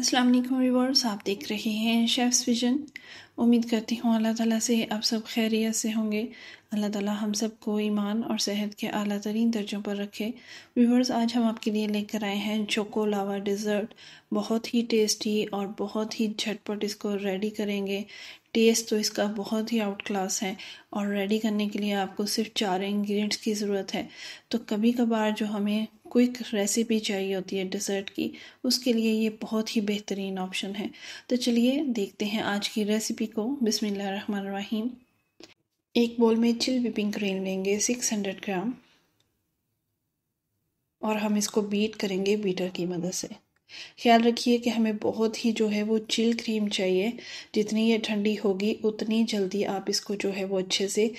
अस्सलाम वालेकुम रिवर्स आप देख रहे हैं शेफ़्स विजन उम्मीद करती हूँ अल्लाह ताला से आप सब खैरियत से होंगे अल्लाह ताला हम सब को ईमान और सेहत के अली तरीन दर्जों पर रखे व्यूवर्स आज हम आपके लिए लेकर आए हैं चोको लावा डिज़र्ट बहुत ही टेस्टी और बहुत ही झटपट इसको रेडी करेंगे टेस्ट तो इसका बहुत ही आउट क्लास है और रेडी करने के लिए आपको सिर्फ चार इंग्रेडिएंट्स की ज़रूरत है तो कभी कभार जो हमें क्विक रेसिपी चाहिए होती है डिज़र्ट की उसके लिए ये बहुत ही बेहतरीन ऑप्शन है तो चलिए देखते हैं आज की रेसिपी को बिसमीम एक बोल में चिल विपिंग क्रीम लेंगे 600 ग्राम और हम इसको बीट करेंगे बीटर की मदद से ख्याल रखिए कि हमें बहुत ही जो है वो चिल क्रीम चाहिए जितनी ये ठंडी होगी उतनी जल्दी आप इसको जो है वो अच्छे से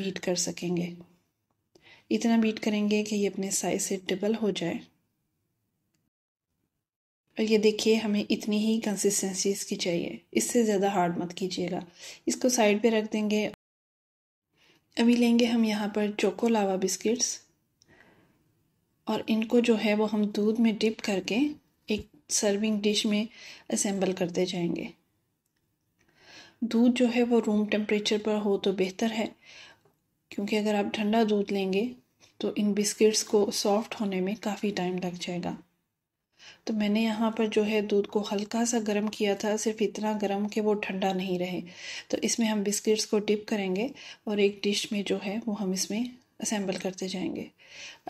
बीट कर सकेंगे इतना बीट करेंगे कि ये अपने साइज से डबल हो जाए और ये देखिए हमें इतनी ही कंसिस्टेंसी इसकी चाहिए इससे ज़्यादा हार्ड मत कीजिएगा इसको साइड पे रख देंगे अभी लेंगे हम यहाँ पर चोको लावा बिस्किट्स और इनको जो है वो हम दूध में डिप करके एक सर्विंग डिश में असेंबल करते जाएंगे दूध जो है वो रूम टेम्परेचर पर हो तो बेहतर है क्योंकि अगर आप ठंडा दूध लेंगे तो इन बिस्किट्स को सॉफ्ट होने में काफ़ी टाइम लग जाएगा तो मैंने यहाँ पर जो है दूध को हल्का सा गर्म किया था सिर्फ इतना गर्म कि वो ठंडा नहीं रहे तो इसमें हम बिस्किट्स को डिप करेंगे और एक डिश में जो है वो हम इसमें असेंबल करते जाएंगे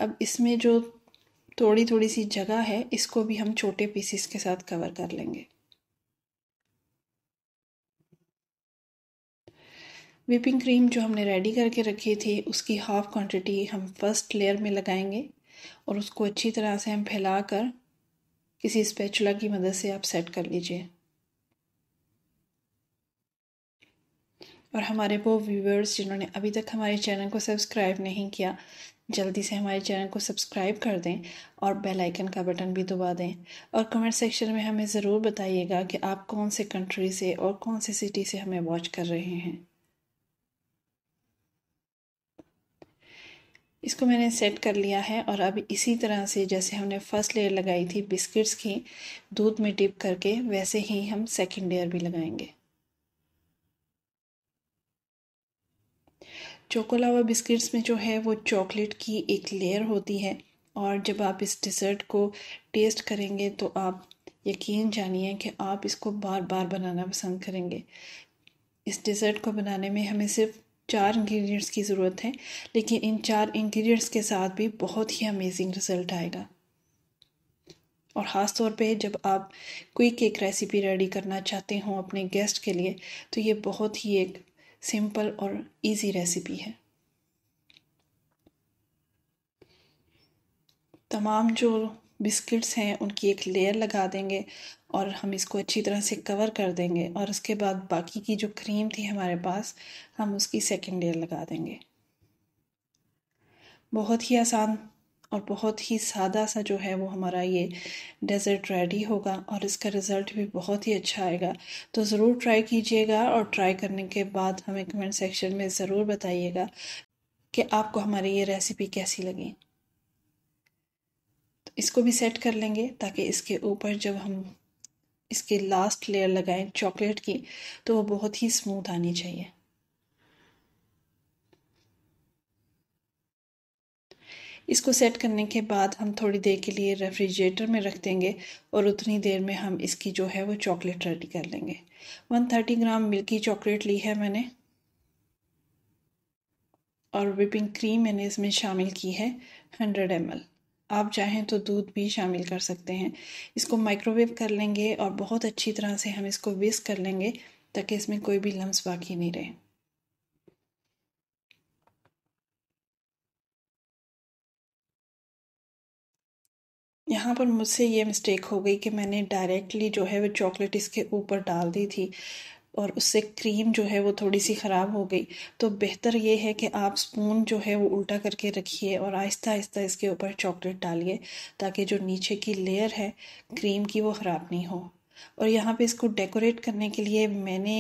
अब इसमें जो थोड़ी थोड़ी सी जगह है इसको भी हम छोटे पीसीस के साथ कवर कर लेंगे whipping क्रीम जो हमने रेडी करके रखी थी उसकी हाफ़ क्वांटिटी हम फर्स्ट लेयर में लगाएंगे और उसको अच्छी तरह से हम फैला कर किसी स्पेचुला की मदद से आप सेट कर लीजिए और हमारे वो व्यूवर्स जिन्होंने अभी तक हमारे चैनल को सब्सक्राइब नहीं किया जल्दी से हमारे चैनल को सब्सक्राइब कर दें और बेल आइकन का बटन भी दबा दें और कमेंट सेक्शन में हमें ज़रूर बताइएगा कि आप कौन से कंट्री से और कौन से सिटी से हमें वॉच कर रहे हैं इसको मैंने सेट कर लिया है और अब इसी तरह से जैसे हमने फर्स्ट लेयर लगाई थी बिस्किट्स की दूध में डिप करके वैसे ही हम सेकंड लेयर भी लगाएंगे चोकोलावा बिस्किट्स में जो है वो चॉकलेट की एक लेयर होती है और जब आप इस डिज़र्ट को टेस्ट करेंगे तो आप यकीन जानिए कि आप इसको बार बार बनाना पसंद करेंगे इस डिज़र्ट को बनाने में हमें सिर्फ चार इंग्रेडिएंट्स की ज़रूरत है लेकिन इन चार इंग्रेडिएंट्स के साथ भी बहुत ही अमेजिंग रिज़ल्ट आएगा और ख़ास तौर पे जब आप कोई केक रेसिपी रेडी करना चाहते हो अपने गेस्ट के लिए तो ये बहुत ही एक सिंपल और इजी रेसिपी है तमाम जो बिस्किट्स हैं उनकी एक लेयर लगा देंगे और हम इसको अच्छी तरह से कवर कर देंगे और उसके बाद बाकी की जो क्रीम थी हमारे पास हम उसकी सेकेंड लेयर लगा देंगे बहुत ही आसान और बहुत ही सादा सा जो है वो हमारा ये डेज़र्ट रेडी होगा और इसका रिज़ल्ट भी बहुत ही अच्छा आएगा तो ज़रूर ट्राई कीजिएगा और ट्राई करने के बाद हमें कमेंट सेक्शन में ज़रूर बताइएगा कि आपको हमारी ये रेसिपी कैसी लगी तो इसको भी सेट कर लेंगे ताकि इसके ऊपर जब हम इसके लास्ट लेयर लगाएं चॉकलेट की तो वो बहुत ही स्मूथ आनी चाहिए इसको सेट करने के बाद हम थोड़ी देर के लिए रेफ्रिजरेटर में रख देंगे और उतनी देर में हम इसकी जो है वो चॉकलेट रेडी कर लेंगे 130 ग्राम मिल्की चॉकलेट ली है मैंने और विपिंग क्रीम मैंने इसमें शामिल की है 100 एम आप चाहें तो दूध भी शामिल कर सकते हैं इसको माइक्रोवेव कर लेंगे और बहुत अच्छी तरह से हम इसको विस्क कर लेंगे ताकि इसमें कोई भी लम्स बाकी नहीं रहे यहाँ पर मुझसे ये मिस्टेक हो गई कि मैंने डायरेक्टली जो है वो चॉकलेट इसके ऊपर डाल दी थी और उससे क्रीम जो है वो थोड़ी सी ख़राब हो गई तो बेहतर ये है कि आप स्पून जो है वो उल्टा करके रखिए और आहिस्ता आहिस्ता इसके ऊपर चॉकलेट डालिए ताकि जो नीचे की लेयर है क्रीम की वो ख़राब नहीं हो और यहाँ पे इसको डेकोरेट करने के लिए मैंने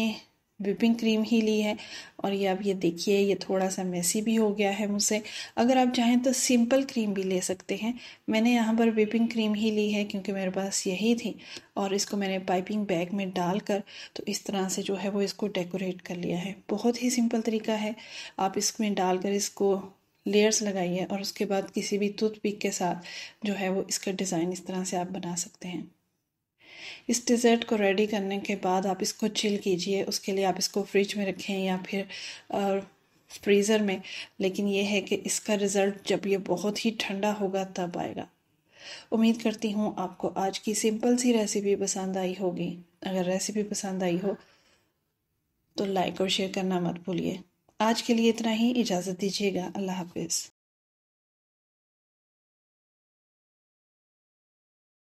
व्हिपिंग क्रीम ही ली है और ये आप ये देखिए ये थोड़ा सा मेसी भी हो गया है मुझसे अगर आप चाहें तो सिंपल क्रीम भी ले सकते हैं मैंने यहाँ पर व्हिपिंग क्रीम ही ली है क्योंकि मेरे पास यही थी और इसको मैंने पाइपिंग बैग में डाल कर तो इस तरह से जो है वो इसको डेकोरेट कर लिया है बहुत ही सिंपल तरीका है आप इसमें डालकर इसको लेयर्स लगाइए और उसके बाद किसी भी टूथपिक के साथ जो है वो इसका डिज़ाइन इस तरह से आप बना सकते हैं इस डिज़र्ट को रेडी करने के बाद आप इसको चिल कीजिए उसके लिए आप इसको फ्रिज में रखें या फिर फ्रीज़र में लेकिन यह है कि इसका रिज़ल्ट जब ये बहुत ही ठंडा होगा तब आएगा उम्मीद करती हूँ आपको आज की सिंपल सी रेसिपी पसंद आई होगी अगर रेसिपी पसंद आई हो तो लाइक और शेयर करना मत भूलिए आज के लिए इतना ही इजाज़त दीजिएगा अल्लाह हाफिज़